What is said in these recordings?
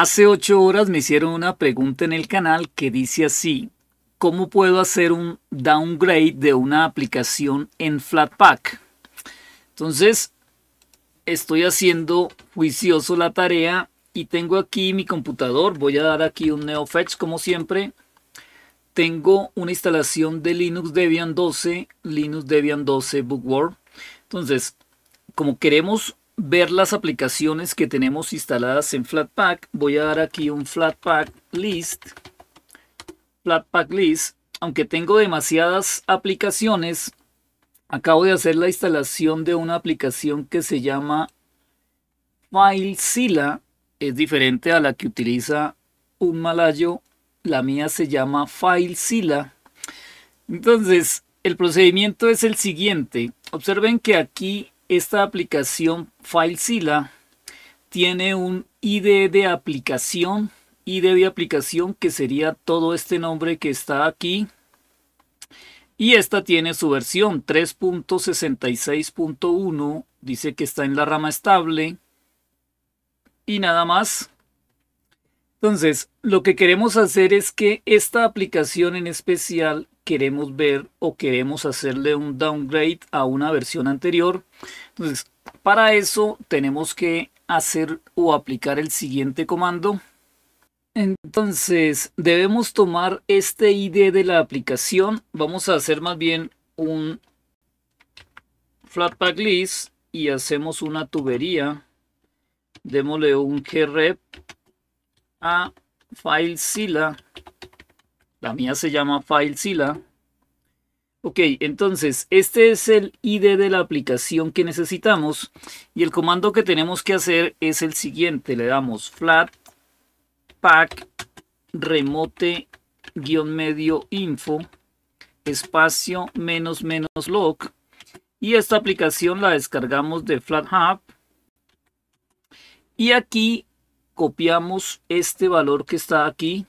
Hace ocho horas me hicieron una pregunta en el canal que dice así, ¿cómo puedo hacer un downgrade de una aplicación en Flatpak? Entonces, estoy haciendo juicioso la tarea y tengo aquí mi computador, voy a dar aquí un NeoFetch como siempre. Tengo una instalación de Linux Debian 12, Linux Debian 12 Bookworm. Entonces, como queremos ver las aplicaciones que tenemos instaladas en Flatpak. Voy a dar aquí un Flatpak list. Flatpak list. Aunque tengo demasiadas aplicaciones, acabo de hacer la instalación de una aplicación que se llama FileZilla. Es diferente a la que utiliza un malayo. La mía se llama FileZilla. Entonces, el procedimiento es el siguiente. Observen que aquí esta aplicación FileZilla tiene un ID de aplicación, ID de aplicación que sería todo este nombre que está aquí. Y esta tiene su versión 3.66.1, dice que está en la rama estable. Y nada más, entonces, lo que queremos hacer es que esta aplicación en especial queremos ver o queremos hacerle un downgrade a una versión anterior. Entonces, para eso tenemos que hacer o aplicar el siguiente comando. Entonces, debemos tomar este ID de la aplicación. Vamos a hacer más bien un flatpak list y hacemos una tubería. Démosle un grep a FileZilla. La mía se llama FileZilla. Ok, entonces este es el ID de la aplicación que necesitamos y el comando que tenemos que hacer es el siguiente. Le damos flat pack remote-medio info espacio menos menos log y esta aplicación la descargamos de FlatHub y aquí copiamos este valor que está aquí,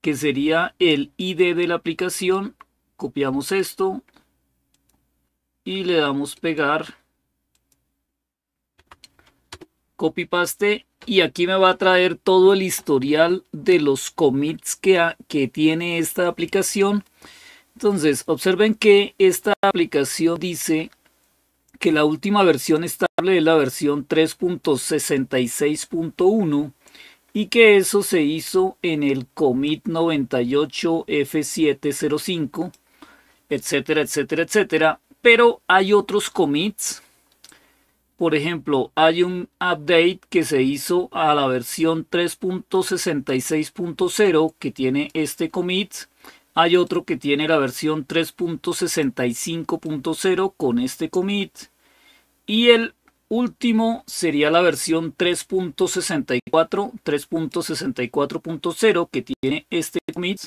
que sería el ID de la aplicación. Copiamos esto y le damos pegar. Copy paste y aquí me va a traer todo el historial de los commits que, que tiene esta aplicación. Entonces, observen que esta aplicación dice que la última versión estable es la versión 3.66.1 y que eso se hizo en el commit 98F705, etcétera, etcétera, etcétera. Pero hay otros commits. Por ejemplo, hay un update que se hizo a la versión 3.66.0 que tiene este commit hay otro que tiene la versión 3.65.0 con este commit. Y el último sería la versión 3.64, 3.64.0 que tiene este commit.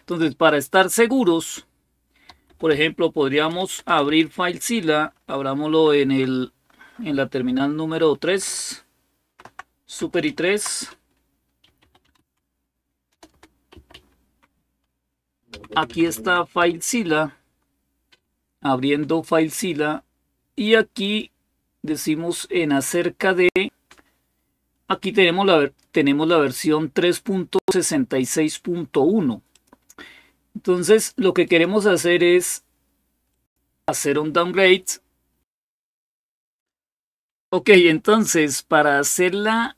Entonces, para estar seguros, por ejemplo, podríamos abrir FileZilla, abrámoslo en, el, en la terminal número 3, Super i3. aquí está FileZilla, abriendo FileZilla y aquí decimos en acerca de, aquí tenemos la, tenemos la versión 3.66.1. Entonces lo que queremos hacer es hacer un downgrade. Ok, entonces para hacerla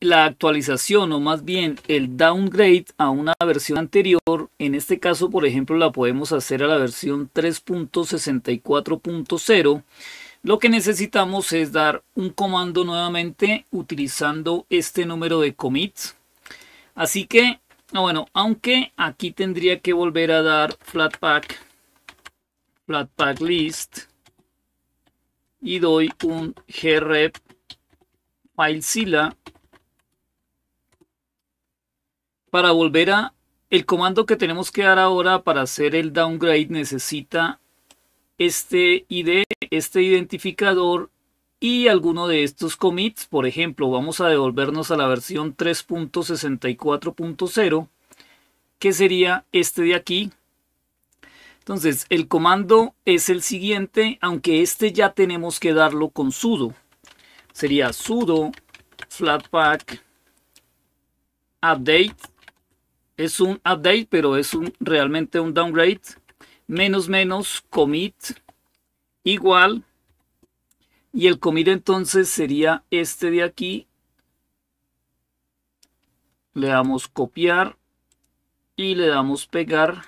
la actualización o más bien el downgrade a una versión anterior, en este caso por ejemplo la podemos hacer a la versión 3.64.0, lo que necesitamos es dar un comando nuevamente utilizando este número de commits. Así que, bueno, aunque aquí tendría que volver a dar flatpak, flatpak list y doy un grep filezilla para volver a... El comando que tenemos que dar ahora para hacer el downgrade necesita este ID, este identificador y alguno de estos commits. Por ejemplo, vamos a devolvernos a la versión 3.64.0, que sería este de aquí. Entonces, el comando es el siguiente, aunque este ya tenemos que darlo con sudo. Sería sudo flatpak update es un update, pero es un, realmente un downgrade, menos menos commit igual, y el commit entonces sería este de aquí, le damos copiar y le damos pegar.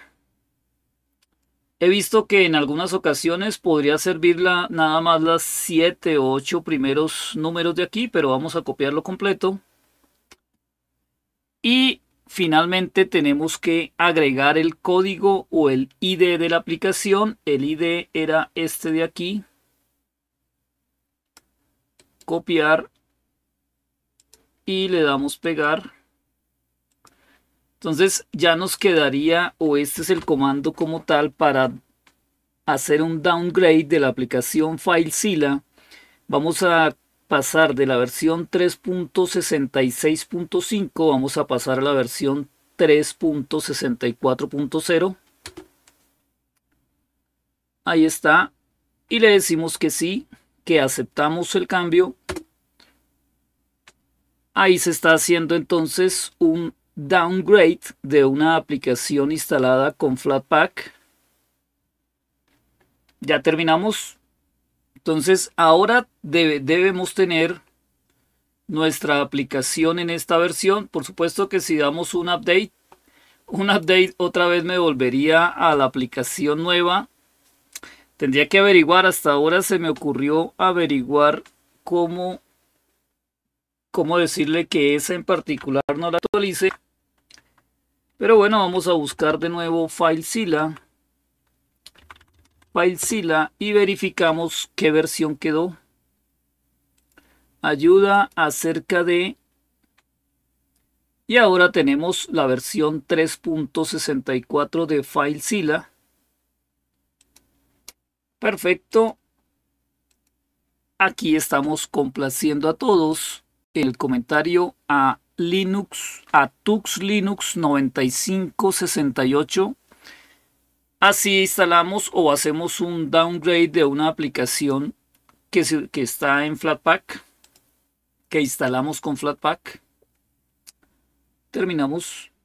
He visto que en algunas ocasiones podría servir nada más las 7 o 8 primeros números de aquí, pero vamos a copiarlo completo. Y finalmente tenemos que agregar el código o el ID de la aplicación. El ID era este de aquí. Copiar. Y le damos pegar. Entonces ya nos quedaría, o este es el comando como tal para hacer un downgrade de la aplicación FileZilla. Vamos a pasar de la versión 3.66.5, vamos a pasar a la versión 3.64.0. Ahí está. Y le decimos que sí, que aceptamos el cambio. Ahí se está haciendo entonces un downgrade de una aplicación instalada con Flatpak. Ya terminamos. Entonces, ahora debemos tener nuestra aplicación en esta versión. Por supuesto que si damos un update, un update otra vez me volvería a la aplicación nueva. Tendría que averiguar, hasta ahora se me ocurrió averiguar cómo, cómo decirle que esa en particular no la actualice. Pero bueno, vamos a buscar de nuevo FileZilla. FileZilla y verificamos qué versión quedó. Ayuda acerca de... Y ahora tenemos la versión 3.64 de FileZilla. Perfecto. Aquí estamos complaciendo a todos el comentario a Linux, a Tux Linux 9568 Así instalamos o hacemos un downgrade de una aplicación que, está en Flatpak, que instalamos con Flatpak. Terminamos